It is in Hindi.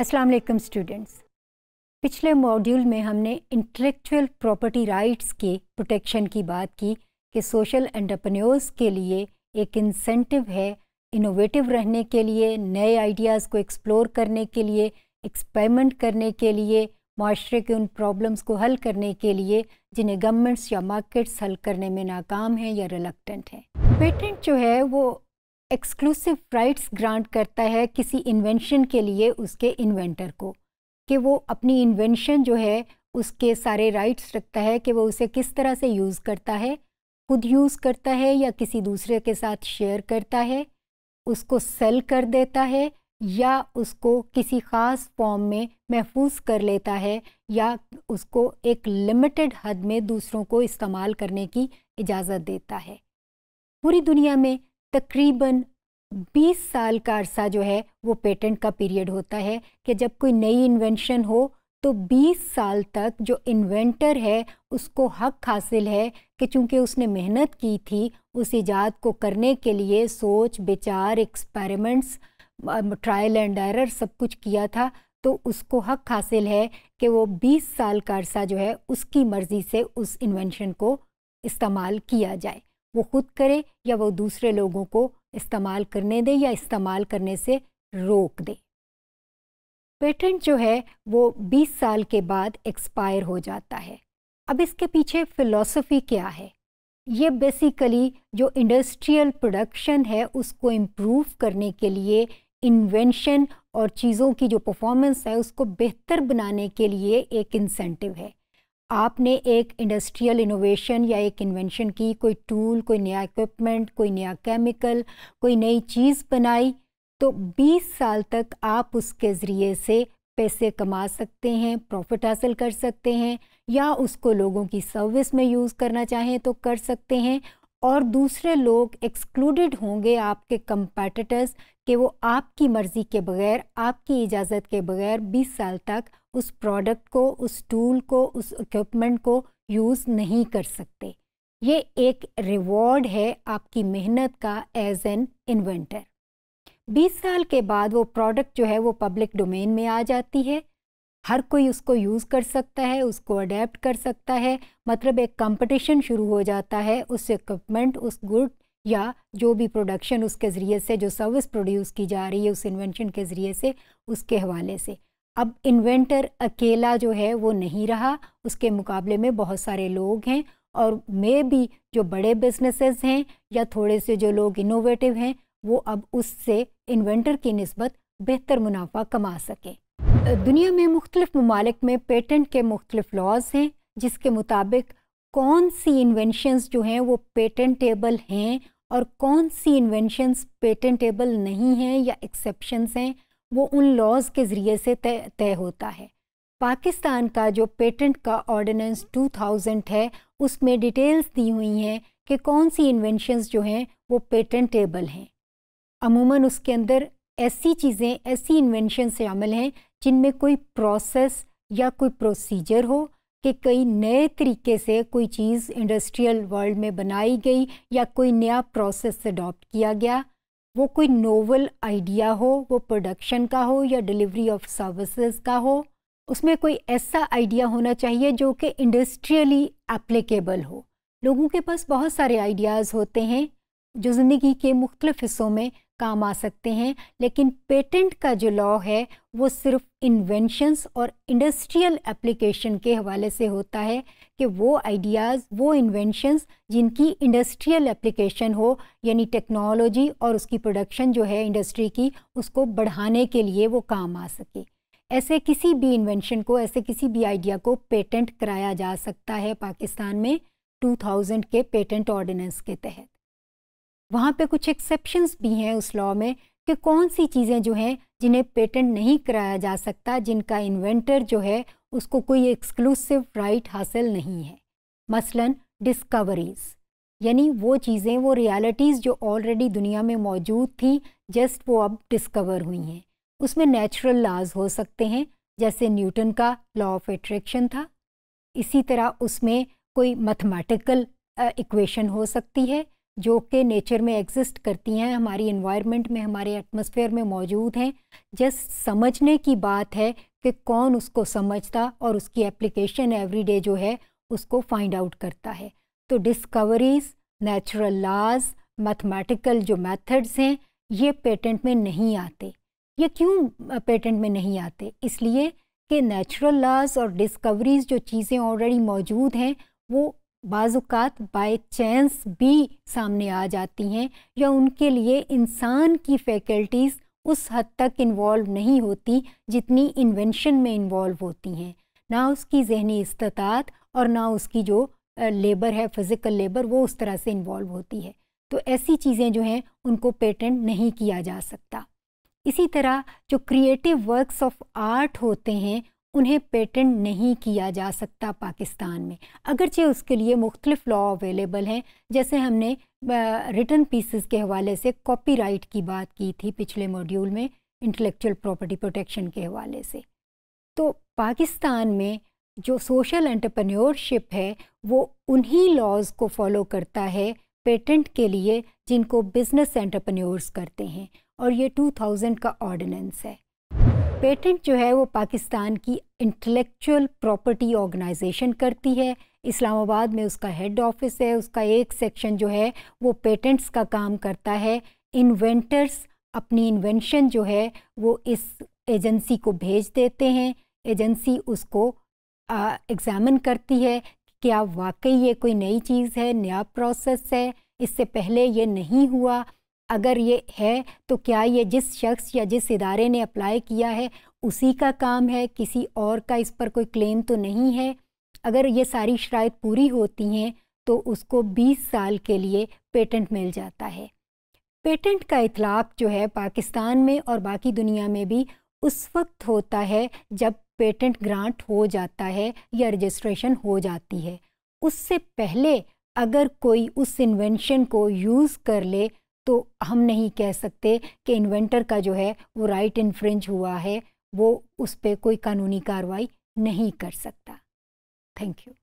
अस्सलाम वालेकुम स्टूडेंट्स पिछले मॉड्यूल में हमने इंटेलेक्चुअल प्रॉपर्टी राइट्स के प्रोटेक्शन की बात की कि सोशल एंटरप्रेन्योर्स के लिए एक इंसेंटिव है इनोवेटिव रहने के लिए नए आइडियाज़ को एक्सप्लोर करने के लिए एक्सपेरिमेंट करने के लिए माशरे के उन प्रॉब्लम्स को हल करने के लिए जिन्हें गवर्नमेंट्स या मार्केट्स हल करने में नाकाम हैं या रिलकटेंट हैं पेटेंट जो है वो एक्सक्लूसिव राइट्स ग्रांट करता है किसी इन्वेंशन के लिए उसके इन्वेंटर को कि वो अपनी इन्वेंशन जो है उसके सारे राइट्स रखता है कि वो उसे किस तरह से यूज़ करता है खुद यूज़ करता है या किसी दूसरे के साथ शेयर करता है उसको सेल कर देता है या उसको किसी ख़ास फॉर्म में महफूज कर लेता है या उसको एक लिमिटेड हद में दूसरों को इस्तेमाल करने की इजाज़त देता है पूरी दुनिया में तकरीबन 20 साल का अरसा जो है वो पेटेंट का पीरियड होता है कि जब कोई नई इन्वेंशन हो तो 20 साल तक जो इन्वेंटर है उसको हक हासिल है कि चूंकि उसने मेहनत की थी उस ईजाद को करने के लिए सोच विचार एक्सपेरिमेंट्स ट्रायल एंड एरर सब कुछ किया था तो उसको हक हासिल है कि वो 20 साल का अरसा जो है उसकी मर्ज़ी से उस इन्वेंशन को इस्तेमाल किया जाए वो खुद करे या वो दूसरे लोगों को इस्तेमाल करने दे या इस्तेमाल करने से रोक दे पेटेंट जो है वो 20 साल के बाद एक्सपायर हो जाता है अब इसके पीछे फ़िलॉसफी क्या है ये बेसिकली जो इंडस्ट्रियल प्रोडक्शन है उसको इम्प्रूव करने के लिए इन्वेंशन और चीज़ों की जो परफॉर्मेंस है उसको बेहतर बनाने के लिए एक इंसेंटिव है आपने एक इंडस्ट्रियल इनोवेशन या एक इन्वेंशन की कोई टूल कोई नया इक्विपमेंट कोई नया केमिकल कोई नई चीज़ बनाई तो 20 साल तक आप उसके ज़रिए से पैसे कमा सकते हैं प्रॉफिट हासिल कर सकते हैं या उसको लोगों की सर्विस में यूज़ करना चाहें तो कर सकते हैं और दूसरे लोग एक्सक्लूडेड होंगे आपके कंपेटिटर्स कि वो आपकी मर्ज़ी के बगैर आपकी इजाज़त के बगैर 20 साल तक उस प्रोडक्ट को उस टूल को उस इक्विपमेंट को यूज़ नहीं कर सकते ये एक रिवॉर्ड है आपकी मेहनत का एज एन इन्वेंटर 20 साल के बाद वो प्रोडक्ट जो है वो पब्लिक डोमेन में आ जाती है हर कोई उसको यूज़ कर सकता है उसको अडेप्ट कर सकता है मतलब एक कंपटीशन शुरू हो जाता है उस इक्विपमेंट उस गुड या जो भी प्रोडक्शन उसके ज़रिए से जो सर्विस प्रोड्यूस की जा रही है उस इन्वेंशन के ज़रिए से उसके हवाले से अब इन्वेंटर अकेला जो है वो नहीं रहा उसके मुकाबले में बहुत सारे लोग हैं और मे भी जो बड़े बिजनेसेस हैं या थोड़े से जो लोग इनोवेटिव हैं वो अब उससे इन्वेंटर की नस्बत बेहतर मुनाफा कमा सकें दुनिया में मुख्तलिफ ममालिक में पेटेंट के मुख्तलिफ लॉज हैं जिसके मुताबिक कौन सी इन्वेंशंस जो हैं वो पेटेंटेबल हैं और कौन सी इन्वेंशंस पेटेंटेबल नहीं हैं या एक्सेप्शंस हैं वो उन लॉज़ के ज़रिए से तय तय होता है पाकिस्तान का जो पेटेंट का ऑर्डिनेंस 2000 है उसमें डिटेल्स दी हुई हैं कि कौन सी इन्वेंशंस जो हैं वो पेटेंटेबल हैं अमूमन उसके अंदर ऐसी चीज़ें ऐसी इन्वेंशन शामिल हैं जिनमें कोई प्रोसेस या कोई प्रोसीजर हो कि कई नए तरीके से कोई चीज़ इंडस्ट्रियल वर्ल्ड में बनाई गई या कोई नया प्रोसेस अडॉप्ट किया गया वो कोई नोवल आइडिया हो वो प्रोडक्शन का हो या डिलीवरी ऑफ सर्विसेज का हो उसमें कोई ऐसा आइडिया होना चाहिए जो कि इंडस्ट्रियली एप्लीकेबल हो लोगों के पास बहुत सारे आइडियाज़ होते हैं जो ज़िंदगी के मुख्तलिफ हिस्सों में काम आ सकते हैं लेकिन पेटेंट का जो लॉ है वो सिर्फ इन्वेंशंस और इंडस्ट्रियल एप्लीकेशन के हवाले से होता है कि वो आइडियाज़ वो इन्वेंशंस जिनकी इंडस्ट्रियल एप्लीकेशन हो यानी टेक्नोलॉजी और उसकी प्रोडक्शन जो है इंडस्ट्री की उसको बढ़ाने के लिए वो काम आ सके ऐसे किसी भी इन्वेंशन को ऐसे किसी भी आइडिया को पेटेंट कराया जा सकता है पाकिस्तान में 2000 के पेटेंट ऑर्डिनेंस के तहत वहाँ पे कुछ एक्सेप्शंस भी हैं उस लॉ में कि कौन सी चीज़ें जो हैं जिन्हें पेटेंट नहीं कराया जा सकता जिनका इन्वेंटर जो है उसको कोई एक्सक्लूसिव राइट हासिल नहीं है मसलन डिस्कवरीज़ यानी वो चीज़ें वो रियलिटीज़ जो ऑलरेडी दुनिया में मौजूद थी जस्ट वो अब डिस्कवर हुई हैं उसमें नेचुरल लॉज हो सकते हैं जैसे न्यूटन का लॉ ऑफ एट्रैक्शन था इसी तरह उसमें कोई मैथमेटिकल इक्वेशन हो सकती है जो कि नेचर में एग्जिस्ट करती हैं हमारी इन्वायरमेंट में हमारे एटमोसफेयर में मौजूद हैं जस्ट समझने की बात है कि कौन उसको समझता और उसकी एप्लीकेशन एवरीडे जो है उसको फाइंड आउट करता है तो डिस्कवरीज नेचुरल लाज मैथमेटिकल जो मेथड्स हैं ये पेटेंट में नहीं आते ये क्यों पेटेंट में नहीं आते इसलिए कि नेचुरल लाज और डिस्कवरीज जो चीज़ें ऑलरेडी मौजूद हैं वो बाज़ात बाय चांस भी सामने आ जाती हैं या उनके लिए इंसान की फैकल्टीज़ उस हद तक इन्वॉल्व नहीं होती जितनी इन्वेंशन में इन्वॉल्व होती हैं ना उसकी जहनी इस्तात और ना उसकी जो लेबर है फ़िज़िकल लेबर वो उस तरह से इन्वॉल्व होती है तो ऐसी चीज़ें जो हैं उनको पेटेंट नहीं किया जा सकता इसी तरह जो क्रिएटिव वर्क्स ऑफ आर्ट होते हैं उन्हें पेटेंट नहीं किया जा सकता पाकिस्तान में अगरचे उसके लिए मुख्तलिफ लॉ अवेलेबल हैं जैसे हमने रिटर्न पीसेस के हवाले से कॉपीराइट की बात की थी पिछले मॉड्यूल में इंटेलेक्चुअल प्रॉपर्टी प्रोटेक्शन के हवाले से तो पाकिस्तान में जो सोशल एंटरप्रेन्योरशिप है वो उन्हीं लॉज को फॉलो करता है पेटेंट के लिए जिनको बिजनेस एंटरप्रेन्योर्स करते हैं और ये 2000 का ऑर्डिनेंस है पेटेंट जो है वो पाकिस्तान की इंटेलेक्चुअल प्रॉपर्टी ऑर्गेनाइजेशन करती है इस्लामाबाद में उसका हेड ऑफिस है उसका एक सेक्शन जो है वो पेटेंट्स का काम करता है इन्वेंटर्स अपनी इन्वेंशन जो है वो इस एजेंसी को भेज देते हैं एजेंसी उसको एग्ज़ामिन करती है कि क्या वाकई ये कोई नई चीज़ है नया प्रोसेस है इससे पहले ये नहीं हुआ अगर ये है तो क्या ये जिस शख्स या जिस इदारे ने अप्लाई किया है उसी का काम है किसी और का इस पर कोई क्लेम तो नहीं है अगर ये सारी शरात पूरी होती हैं तो उसको 20 साल के लिए पेटेंट मिल जाता है पेटेंट का इतलाक़ जो है पाकिस्तान में और बाकी दुनिया में भी उस वक्त होता है जब पेटेंट ग्रांट हो जाता है या रजिस्ट्रेशन हो जाती है उससे पहले अगर कोई उस इन्वेंशन को यूज़ कर ले तो हम नहीं कह सकते कि इन्वेंटर का जो है वो राइट इन्फ्रिंज हुआ है वो उस पर कोई कानूनी कार्रवाई नहीं कर सकता थैंक यू